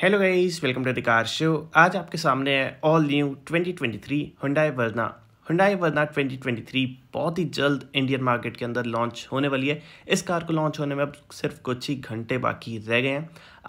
Hello guys welcome to car show आज आपके सामने है all new 2023 Hyundai Verna Hyundai Verna 2023 बहुत ही जल्द इंडियन मार्केट के अंदर लॉन्च होने वाली है इस कार को लॉन्च होने में अब सिर्फ कुछ ही घंटे बाकी रह गए हैं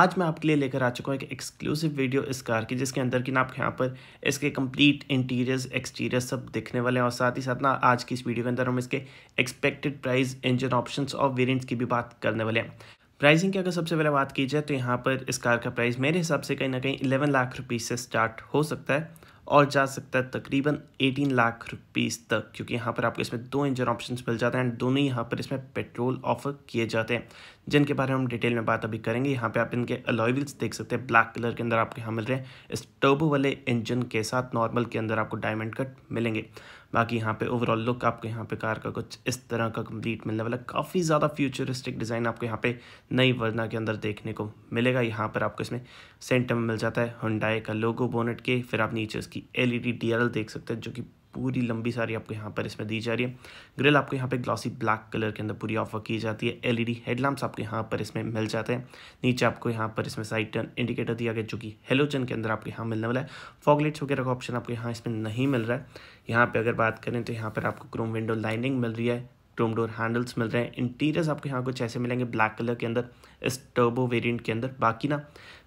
आज मैं आपके लिए लेकर आ चुका हूँ एक एक्सक्लूसिव वीडियो इस कार की जिसके अंदर की ना आपके यहाँ पर इसके कंप्लीट इंटीरियर्स एक्सटीरियर सब देखने वाले हैं और साथ ही साथ ना आज की इस वीडियो के अंदर हम इसके एक्सपेक्टेड प्राइस इंजन ऑप्शंस और वेरिएंट्स की भी बात करने वाले हैं प्राइसिंग की अगर सबसे पहले बात की जाए तो यहाँ पर इस कार का प्राइस मेरे हिसाब से कहीं ना कहीं इलेवन लाख रुपीज़ से स्टार्ट हो सकता है और जा सकता है तकरीबन एटीन लाख रुपीस तक क्योंकि यहाँ पर आपको इसमें दो इंजन ऑप्शंस मिल जाते हैं एंड दोनों ही यहाँ पर इसमें पेट्रोल ऑफर किए जाते हैं जिनके बारे में हम डिटेल में बात अभी करेंगे यहाँ पे आप इनके अलॉयल्स देख सकते हैं ब्लैक कलर के अंदर आपको यहाँ मिल रहे हैं इस टर्बो वाले इंजन के साथ नॉर्मल के अंदर आपको डायमंड कट मिलेंगे बाकी यहाँ पे ओवरऑल लुक आपको यहाँ पे कार का कुछ इस तरह का कंप्लीट मिलने वाला काफ़ी ज़्यादा फ्यूचरिस्टिक डिज़ाइन आपको यहाँ पे नई वर्ना के अंदर देखने को मिलेगा यहाँ पर आपको इसमें सेंटर में मिल जाता है हुंडाई का लोगो बोनेट के फिर आप नीचे इसकी एल ई देख सकते हैं जो कि पूरी लंबी सारी आपको यहाँ पर इसमें दी जा रही है ग्रिल आपको यहाँ पे ग्लॉसी ब्लैक कलर के अंदर पूरी ऑफर की जाती है एलईडी हेडलैम्प्स आपको यहाँ पर इसमें मिल जाते हैं नीचे आपको यहाँ पर इसमें साइड टर्न इंडिकेटर दिया गया जो कि हेलोजन के अंदर आपको यहाँ मिलने वाला है फॉगलेट्स वगैरह का ऑप्शन आपको यहाँ इसमें नहीं मिल रहा है यहाँ पे अगर बात करें तो यहाँ पर आपको क्रोम विंडो लाइनिंग मिल रही है क्रोम डोर हैंडल्स मिल रहे हैं इंटीरियर्स आपको यहाँ कुछ ऐसे मिलेंगे ब्लैक कलर के अंदर इस टर्बो वेरिएंट के अंदर बाकी ना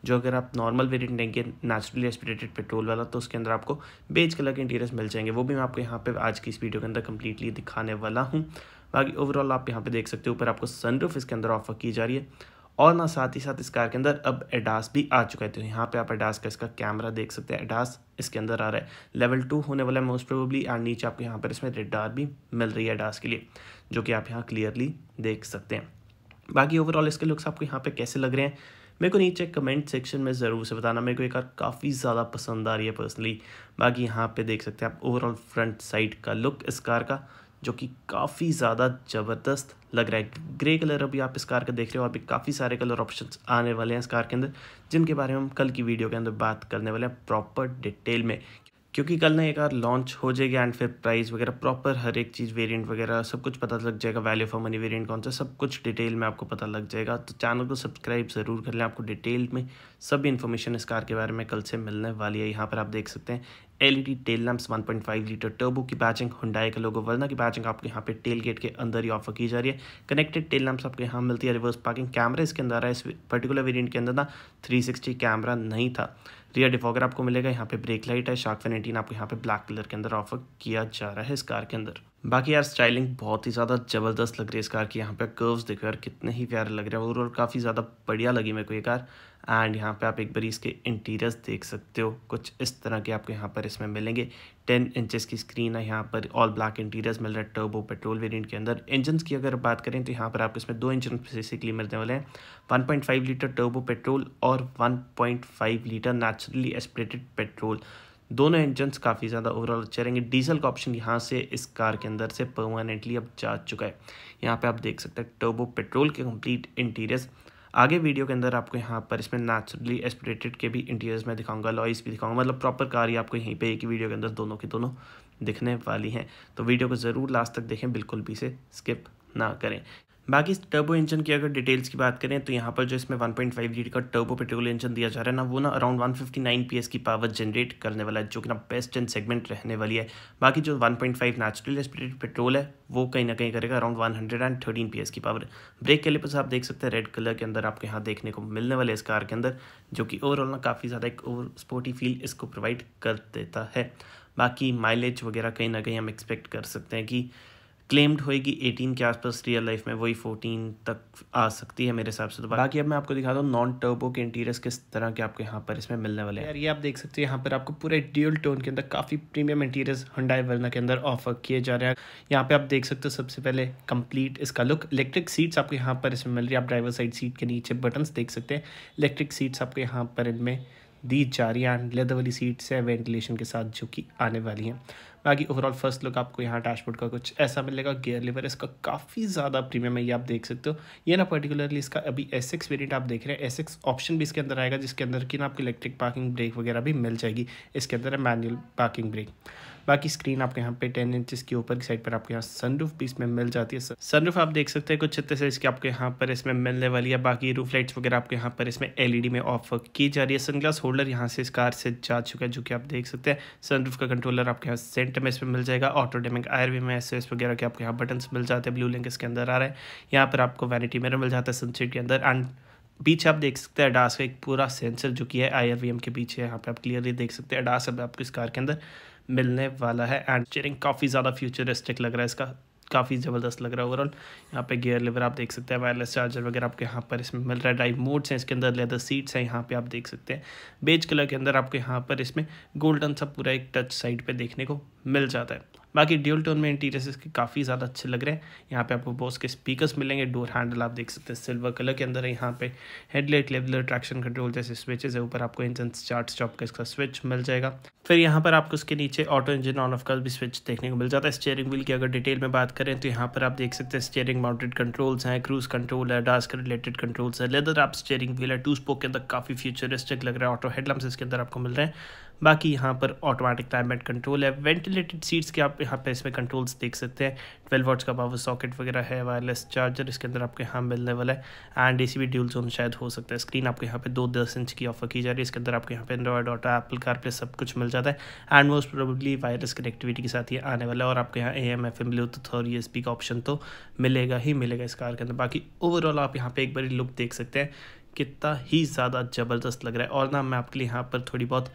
जो अगर आप नॉर्मल वेरिएंट लेंगे नेचुरली एस्पिरेटेड पेट्रोल वाला तो उसके अंदर आपको बेज कलर के इंटीरियर्स मिल जाएंगे वो भी मैं आपको यहाँ पे आज की इस वीडियो के अंदर कम्प्लीटली दिखाने वाला हूँ बाकी ओवरऑल आप यहाँ पे देख सकते हो ऊपर आपको सनरूफ इसके अंदर ऑफर की जा रही है और ना साथ ही साथ इस कार के अंदर अब एडास भी आ चुका है तो यहाँ पे आप एडास का इसका कैमरा देख सकते हैं एडास इसके अंदर आ रहा है लेवल टू होने वाला है मोस्ट प्रोबेबली एंड नीचे आपको यहाँ पर इसमें रेडार भी मिल रही है एडास के लिए जो कि आप यहाँ क्लियरली देख सकते हैं बाकी ओवरऑल इसके लुक्स आपको यहाँ पे कैसे लग रहे हैं मेरे को नीचे कमेंट सेक्शन में ज़रूर से बताना मेरे को ये कार काफ़ी ज़्यादा पसंद आ रही है पर्सनली बाकी यहाँ पे देख सकते हैं आप ओवरऑल फ्रंट साइड का लुक इस कार का जो कि काफ़ी ज़्यादा ज़बरदस्त लग रहा है ग्रे कलर अभी आप इस कार का देख रहे हो अभी काफ़ी सारे कलर ऑप्शंस आने वाले हैं इस कार के अंदर जिनके बारे में हम कल की वीडियो के अंदर बात करने वाले हैं प्रॉपर डिटेल में क्योंकि कल ना ये कार लॉन्च हो जाएगी एंड फिर प्राइस वगैरह प्रॉपर हर एक चीज़ वेरिएंट वगैरह सब कुछ पता लग जाएगा वैल्यू फॉर मनी वेरिएंट कौन सा सब कुछ डिटेल में आपको पता लग जाएगा तो चैनल को सब्सक्राइब ज़रूर कर लें आपको डिटेल में सभी इन्फॉर्मेशन इस कार के बारे में कल से मिलने वाली है यहाँ पर आप देख सकते हैं LED tail lamps 1.5 litre turbo की बैचिंग हुंडाई का लोगो वर्ना की बैचिंग आपको यहाँ पे टेल गेट के अंदर ही ऑफर की जा रही है कनेक्टेड टेल लैम्स आपके यहाँ मिलती है रिवर्स पार्किंग कैमरा इसके अंदर है इस पर्टिकुलर वेरियंट के अंदर ना थ्री कैमरा नहीं था रियर डिफॉगर आपको मिलेगा यहाँ पे ब्रेक लाइट है शार्क वन एटीन आपको यहाँ पे ब्लैक कलर के अंदर ऑफर किया जा रहा है इस कार के अंदर बाकी यार स्टाइलिंग बहुत ही ज़्यादा जबरदस्त लग रही है इस कार की यहाँ पे कर्व्स देखो यार कितने ही प्यारे लग रहे हैं और काफ़ी ज़्यादा बढ़िया लगी मेरे को ये कार एंड यहाँ पे आप एक बार इसके इंटीरियर्स देख सकते हो कुछ इस तरह के आपको यहाँ पर इसमें मिलेंगे टेन इंचेस की स्क्रीन है यहाँ पर ऑल ब्लैक इंटीरियर्स मिल रहा है टर्बो पेट्रोल वेरिएंट के अंदर इंजन की अगर बात करें तो यहाँ पर आपको इसमें दो इंजन बेसिकली मिलने वाले हैं one point five litre turbo petrol और one point five litre naturally aspirated petrol दोनों इंजन्स काफ़ी ज़्यादा ओवरऑल अच्छे रहेंगे डीजल का ऑप्शन यहाँ से इस कार के अंदर से परमानेंटली अब जा चुका है यहाँ पे आप देख सकते हैं टर्बो पेट्रोल के कंप्लीट इंटीरियर्स आगे वीडियो के अंदर आपको यहाँ पर इसमें नेचुरली एस्पिरेटेड के भी इंटीरियर्स में दिखाऊंगा लॉइस भी दिखाऊंगा मतलब प्रॉपर कार ही आपको यहीं पे एक ही वीडियो के अंदर दोनों की दोनों दिखने वाली हैं तो वीडियो को ज़रूर लास्ट तक देखें बिल्कुल भी इसे स्किप ना करें बाकी टर्बो इंजन की अगर डिटेल्स की बात करें तो यहाँ पर जो इसमें वन पॉइंट फाइव लीटर का टर्बो पेट्रोल इंजन दिया जा रहा है ना वो ना अराउंड पी एस की पावर जनरेट करने वाला है जो कि ना बेस्ट इन सेगमेंट रहने वाली है बाकी जो one point five natural speed petrol है वो कहीं ना कहीं करेगा around one hundred and thirteen P S की पावर ब्रेक के कैलिपर्स आप देख सकते हैं रेड कलर के अंदर आपके यहाँ देखने को मिलने वाले इस कार के अंदर जो कि ओवरऑल ना काफ़ी ज़्यादा एक ओवर स्पोर्टी फील इसको प्रोवाइड कर देता है बाकी माइलेज वगैरह कहीं ना कहीं हम एक्सपेक्ट कर सकते हैं कि क्लेम्ड होएगी एटीन के आसपास रियल लाइफ में वही फोर्टीन तक आ सकती है मेरे हिसाब से तो बाकी अब मैं आपको दिखाता हूँ नॉन टर्बो के इंटीरियर्स किस तरह के आपको यहाँ पर इसमें मिलने वाले हैं यार ये आप देख सकते हैं यहाँ पर आपको पूरे ड्यूल टोन के अंदर काफ़ी प्रीमियम इंटीरियर्स हंडाई वर्ना के अंदर ऑफर किए जा रहे हैं यहाँ पर आप देख सकते हो सबसे पहले कम्प्लीट इसका लुक इलेक्ट्रिक सीट्स आपको यहाँ पर इसमें मिल रही है आप ड्राइवर साइड सीट के नीचे बटन्स देख सकते हैं इलेक्ट्रिक सीट्स आपको यहाँ पर इनमें दी जा रही हैं एंड लेदर वाली सीट्स हैं वेंटिलेशन के साथ जो कि आने वाली हैं बाकी ओवरऑल फर्स्ट लुक आपको यहाँ डैशबोर्ड का कुछ ऐसा मिलेगा गियर लिवर इसका काफ़ी ज़्यादा प्रीमियम है ये आप देख सकते हो ये ना पर्टिकुलरली इसका अभी एस एक्स वेरियंट आप देख रहे हैं एस एक्स ऑप्शन भी इसके अंदर आएगा जिसके अंदर कि ना आपको इलेक्ट्रिक पार्किंग ब्रेक वगैरह भी मिल जाएगी इसके अंदर है मैनुअल पार्किंग ब्रेक बाकी स्क्रीन आपके यहाँ पे टेन इंचज की ऊपर की साइड पर आपके यहाँ सनरूफ भी इसमें मिल जाती है सनरूफ आप देख सकते हैं कुछ छत्ते से इसके आपके यहाँ पर इसमें मिलने वाली है बाकी रूफ लाइट्स वगैरह आपके यहाँ पर इसमें एलईडी में ऑफ की जा रही है सनग्लास होल्डर यहाँ से इस कार से जा चुका है जो कि आप देख सकते हैं सनरूफ का कंट्रोलर आपके यहाँ सेंटर में इसमें मिल जाएगा ऑटोडेमिक आयर भी में एस वगैरह के आपके यहाँ बटन मिल जाते हैं ब्लू लिंक इसके अंदर आ रहा है यहाँ पर आपको वैनिटी मेरा मिल जाता है सनसेट के अंदर एंड पीछे आप देख सकते हैं अडास का एक पूरा सेंसर जो कि है आई के पीछे यहाँ पे आप क्लियरली देख सकते हैं अडास अब आपको इस कार के अंदर मिलने वाला है एंड चेयरिंग काफ़ी ज़्यादा फ्यूचरिस्टिक लग रहा है इसका काफ़ी ज़बरदस्त लग रहा है ओवरऑल यहाँ पे गियर लिवर आप देख सकते हैं वायरलेस चार्जर वगैरह आपके यहाँ पर इसमें मिल रहा है ड्राइव मोड्स हैं इसके अंदर लेदर सीट्स हैं यहाँ पे आप देख सकते हैं बेज कलर के अंदर आपके यहाँ पर इसमें गोल्डन सा पूरा एक टच साइड पे देखने को मिल जाता है बाकी ड्यूल टोन में इंटीरियर इसके काफ़ी ज़्यादा अच्छे लग रहे हैं यहाँ पे आपको बोस के स्पीकर्स मिलेंगे डोर हैंडल आप देख सकते हैं सिल्वर कलर के अंदर है यहाँ पे हेडलाइट लेवल ट्रैक्शन कंट्रोल जैसे स्विचेस है ऊपर आपको इंजन स्टार्ट स्टॉप का इसका स्विच मिल जाएगा फिर यहाँ पर आपको उसके नीचे ऑटो इंजन ऑन ऑफ का भी स्विच देखने को मिल जाता है स्टेयरिंग व्हील की अगर डिटेल में बात करें तो यहाँ पर आप देख सकते हैं स्टेयरिंग माउंटेड कंट्रोल्स हैं क्रूज कंट्रोल है डास्क रिलेटेड कंट्रोल्स है लेदर आप स्टेयरिंग व्हील है टू स्पोक के अंदर काफ़ी फ्यूचरिस्टिक लग रहा है ऑटो हेडलम्प इसके अंदर आपको मिल रहे हैं बाकी यहाँ पर ऑटोमेटिक क्लाइमेट कंट्रोल है वेंटिलेटेड सीट्स के आप यहाँ पे इसमें कंट्रोल्स देख सकते हैं ट्वेल्व वाट्स का पावर सॉकेट वगैरह है वायरलेस चार्जर इसके अंदर आपके यहाँ अवेलेबल है एंड ए सी भी ड्यूल जोन शायद हो सकता है स्क्रीन आपके यहाँ पे दो दस इंच की ऑफर की जा रही है इसके अंदर आपके यहाँ पे एंड्रॉयड ऑटो एप्पल पे सब कुछ मिल जाता है and most probably wireless connectivity के साथ ही आने वाला है और आपके यहाँ A M F M Bluetooth और यू का ऑप्शन तो मिलेगा ही मिलेगा इस कार के अंदर बाकी ओवरऑल आप यहाँ पे एक बार लुक देख सकते हैं कितना ही ज़्यादा ज़बरदस्त लग रहा है और ना मैं आपके लिए यहाँ पर थोड़ी बहुत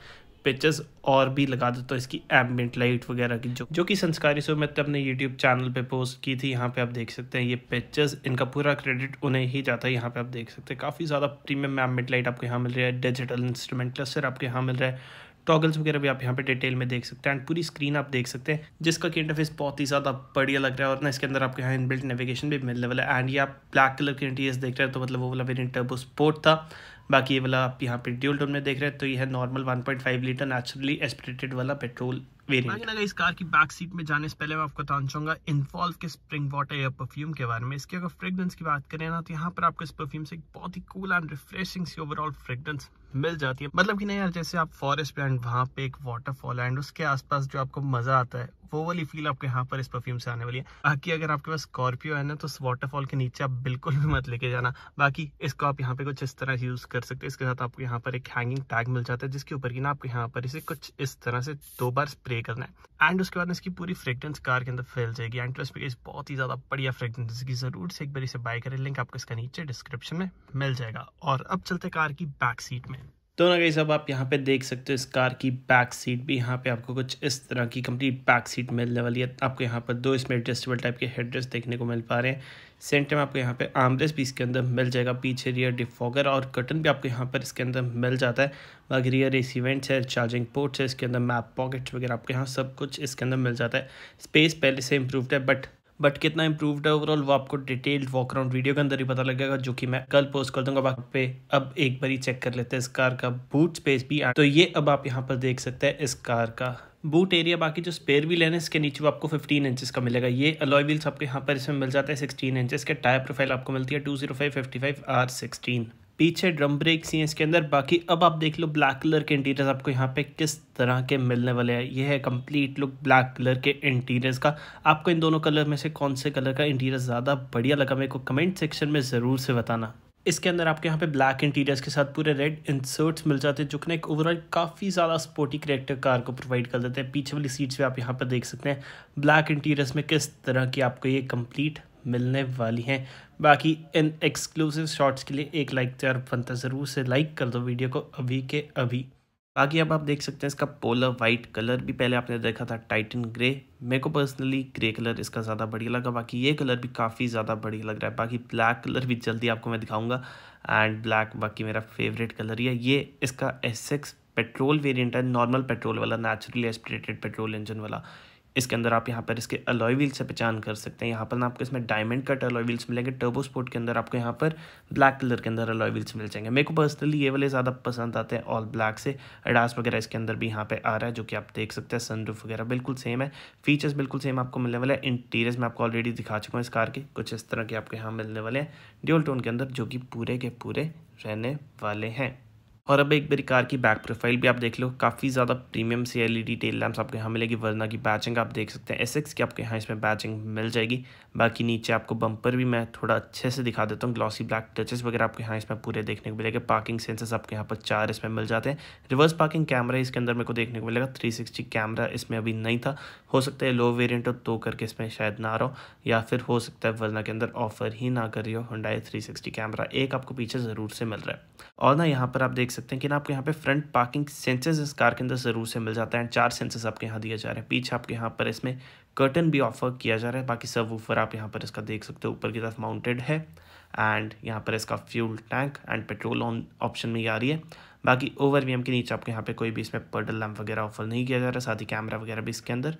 पिक्चर्स और भी लगा देता हूँ इसकी एम्बियंट लाइट वगैरह की जो जो कि संस्कारी सो मैं तो अपने यूट्यूब चैनल पे पोस्ट की थी यहाँ पे आप देख सकते हैं ये पिक्चर्स इनका पूरा क्रेडिट उन्हें ही जाता है यहाँ पे आप देख सकते हैं काफ़ी ज़्यादा प्रीमियम एम्बियंट लाइट आपको यहाँ मिल रहा है डिजिटल इंस्ट्रूमेंट क्लस्टर आपको यहाँ मिल रहा है टॉगल्स वगैरह भी आप यहाँ पे डिटेल में देख सकते हैं एंड पूरी स्क्रीन आप देख सकते हैं जिसका की इंटरफेस बहुत ही ज़्यादा बढ़िया लग रहा है और ना इसके अंदर आपको यहाँ इनबिल्ट नेविगेशन भी मिलने वाला है एंड ये आप ब्लैक कलर के इंटीरियर्स देख रहे हैं तो मतलब वो वाला वेरियंट टर्बो स्पोर्ट था बाकी ये वाला आप यहाँ पे ड्यूल टोन में देख रहे हैं तो ये है नॉर्मल 1.5 लीटर नेचुरली एस्पिरेटेड वाला पेट्रोल वेरिएंट इस कार की बैक सीट में जाने से पहले मैं आपको बताऊंगा चाहूंगा इन्वॉल्व के स्प्रिंग वाटर या परफ्यूम के बारे में इसकी अगर फ्रेगरेंस की बात करें ना तो यहाँ पर आपको इस परफ्यूम से बहुत ही कूल एंड रिफ्रेशिंग सी ओवरऑल फ्रेगरेंस मिल जाती है मतलब कि नहीं यार जैसे आप फॉरेस्ट पे एंड वहाँ पे एक वाटरफॉल एंड उसके आसपास जो आपको मजा आता है वो वाली फील आपके यहाँ पर इस परफ्यूम से आने वाली है बाकी अगर आपके पास स्कॉर्पियो है ना तो वाटरफॉल के नीचे आप बिल्कुल भी मत लेके जाना बाकी इसको आप यहाँ पे कुछ इस तरह यूज़ कर सकते हैं इसके साथ आपको यहाँ पर एक हैंगिंग टैग मिल जाता है जिसके ऊपर की ना आपको यहाँ पर इसे कुछ इस तरह से दो बार स्प्रे करना है एंड उसके बाद इसकी पूरी फ्रेग्रेंस कार के अंदर फैल जाएगी एंड ट्रस्ट बहुत ही ज़्यादा बढ़िया फ्रेग्रेंस इसकी ज़रूर से एक बार इसे बाय करें लिंक आपको इसका नीचे डिस्क्रिप्शन में मिल जाएगा और अब चलते कार की बैक सीट में तो ना गाइस सब आप यहाँ पे देख सकते हो इस कार की बैक सीट भी यहाँ पे आपको कुछ इस तरह की कंप्लीट बैक सीट मिलने वाली है आपको यहाँ पर दो इसमें एडजस्टेबल टाइप के हेड देखने को मिल पा रहे हैं सेंटर में आपको यहाँ पे आमरेस भी इसके अंदर मिल जाएगा पीछे रियर डिफॉगर और कटन भी आपको यहाँ पर इसके अंदर मिल जाता है बाकी रियर एसी वेंट्स है चार्जिंग पोर्ट्स है इसके अंदर मैप पॉकेट्स वगैरह आपको यहाँ सब कुछ इसके अंदर मिल जाता है स्पेस पहले से इम्प्रूवड है बट बट कितना इंप्रूव्ड है ओवरऑल वो आपको डिटेल्ड वॉक अराउंड वीडियो के अंदर ही पता लगेगा जो कि मैं कल पोस्ट कर दूंगा वहाँ पे अब एक बार ही चेक कर लेते हैं इस कार का बूट स्पेस भी तो ये अब आप यहाँ पर देख सकते हैं इस कार का बूट एरिया बाकी जो स्पेयर भी लेने इसके नीचे वो आपको 15 इंचेस का मिलेगा ये अलॉय व्हील्स आपके यहाँ पर इसमें मिल जाता है 16 इंचेस के टायर प्रोफाइल आपको मिलती है two zero five fifty five R sixteen पीछे ड्रम ब्रेक्स ही हैं इसके अंदर बाकी अब आप देख लो ब्लैक कलर के इंटीरियर्स आपको यहाँ पे किस तरह के मिलने वाले हैं ये है कंप्लीट लुक ब्लैक कलर के इंटीरियर्स का आपको इन दोनों कलर में से कौन से कलर का इंटीरियर ज़्यादा बढ़िया लगा मेरे को कमेंट सेक्शन में ज़रूर से बताना इसके अंदर आपके यहाँ पे ब्लैक इंटीरियर्स के साथ पूरे रेड इंसर्ट्स मिल जाते हैं जो कि एक ओवरऑल काफ़ी ज़्यादा स्पोर्टी करेक्टर कार को प्रोवाइड कर देते हैं पीछे वाली सीट्स भी आप यहाँ पर देख सकते हैं ब्लैक इंटीरियर्स में किस तरह की आपको ये कंप्लीट मिलने वाली हैं बाकी इन एक्सक्लूसिव शॉट्स के लिए एक लाइक चार बनता ज़रूर से लाइक कर दो वीडियो को अभी के अभी बाकी अब आप देख सकते हैं इसका पोलर वाइट कलर भी पहले आपने देखा था टाइटन ग्रे मेरे को पर्सनली ग्रे कलर इसका ज़्यादा बढ़िया लगा बाकी ये कलर भी काफ़ी ज़्यादा बढ़िया लग रहा है बाकी ब्लैक कलर भी जल्दी आपको मैं दिखाऊंगा एंड ब्लैक बाकी मेरा फेवरेट कलर ही है ये इसका एस पेट्रोल वेरियंट है नॉर्मल पेट्रोल वाला नेचुरली एस्पिरेटेड पेट्रोल इंजन वाला इसके अंदर आप यहाँ पर इसके अलॉय व्हील से पहचान कर सकते हैं यहाँ पर ना आपको इसमें डायमंड कट अलॉय व्हील्स मिलेंगे टर्बो स्पोर्ट के अंदर आपको यहाँ पर ब्लैक कलर के अंदर अलॉय व्हील्स मिल जाएंगे मेरे को पर्सनली ये वाले ज़्यादा पसंद आते हैं ऑल ब्लैक से अडास वगैरह इसके अंदर भी यहाँ पर आ रहा है जो कि आप देख सकते हैं सनरूफ वगैरह बिल्कुल सेम है फीचर्स बिल्कुल सेम आपको मिलने वाले हैं इंटीरियर्स में आपको ऑलरेडी दिखा चुका हूँ इस कार के कुछ इस तरह के आपको यहाँ मिलने वाले हैं डिओल टोन के अंदर जो कि पूरे के पूरे रहने वाले हैं और अब एक कार की बैक प्रोफाइल भी आप देख लो काफ़ी ज़्यादा premium C L E tail lamp आपको यहाँ मिलेगी वरना की बैचिंग आप देख सकते हैं एस की आपके यहाँ इसमें बैचिंग मिल जाएगी बाकी नीचे आपको बम्पर भी मैं थोड़ा अच्छे से दिखा देता हूँ ग्लॉसी ब्लैक टचेस वगैरह आपके यहाँ इसमें पूरे देखने को मिलेगा पार्किंग सेंसर्स आपके यहाँ पर चार इसमें मिल जाते हैं रिवर्स पार्किंग कैमरा इसके अंदर मेरे को देखने को मिलेगा थ्री सिक्सटी कैमरा इसमें अभी नहीं था हो सकता है लो वेरियंट हो तो करके इसमें शायद ना रहो या फिर हो सकता है वरना के अंदर ऑफर ही ना कर रही हो हंडाई थ्री कैमरा एक आपको पीछे ज़रूर से मिल रहा है और ना यहाँ पर आप देख सकते हैं कि ना आपके यहाँ पे फ्रंट पार्किंग सेंसर्स इस कार के अंदर ज़रूर से मिल जाता है एंड चार सेंसर्स आपके यहाँ दिए जा रहे हैं पीछे आपके यहाँ पर इसमें कर्टन भी ऑफर किया जा रहा है बाकी सब ऊपर आप यहाँ पर इसका देख सकते हो ऊपर की तरफ माउंटेड है एंड यहाँ पर इसका fuel tank and petrol on option में ही आ रही है बाकी ओवर वी के नीचे आपके यहाँ पे कोई भी इसमें पर्डल लैम्प वगैरह ऑफर नहीं किया जा रहा साथ ही कैमरा वगैरह भी इसके अंदर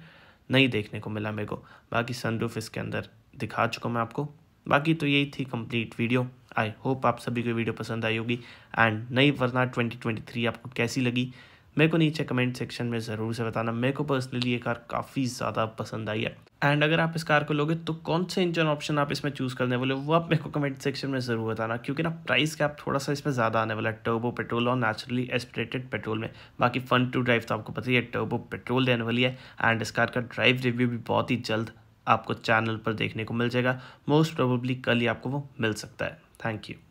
नहीं देखने को मिला मेरे को बाकी सनरूफ इसके अंदर दिखा चुका मैं आपको बाकी तो यही थी कंप्लीट वीडियो आई होप आप सभी को वीडियो पसंद आई होगी एंड नई वरना 2023 आपको कैसी लगी मेरे को नीचे कमेंट सेक्शन में ज़रूर से बताना मेरे को पर्सनली ये कार काफ़ी ज़्यादा पसंद आई है एंड अगर आप इस कार को लोगे तो कौन से इंजन ऑप्शन आप इसमें चूज़ करने वाले वो आप मेरे को कमेंट सेक्शन में ज़रूर बताना क्योंकि ना प्राइस कैप थोड़ा सा इसमें ज़्यादा आने वाला है टर्बो पेट्रोल और नेचुरली एस्परेटेड पेट्रोल में बाकी फन टू ड्राइव तो आपको पता ही है टर्बो पेट्रोल देने वाली है एंड इस कार का ड्राइव रिव्यू भी बहुत ही जल्द आपको चैनल पर देखने को मिल जाएगा मोस्ट प्रोबेबली कल ही आपको वो मिल सकता है Thank you.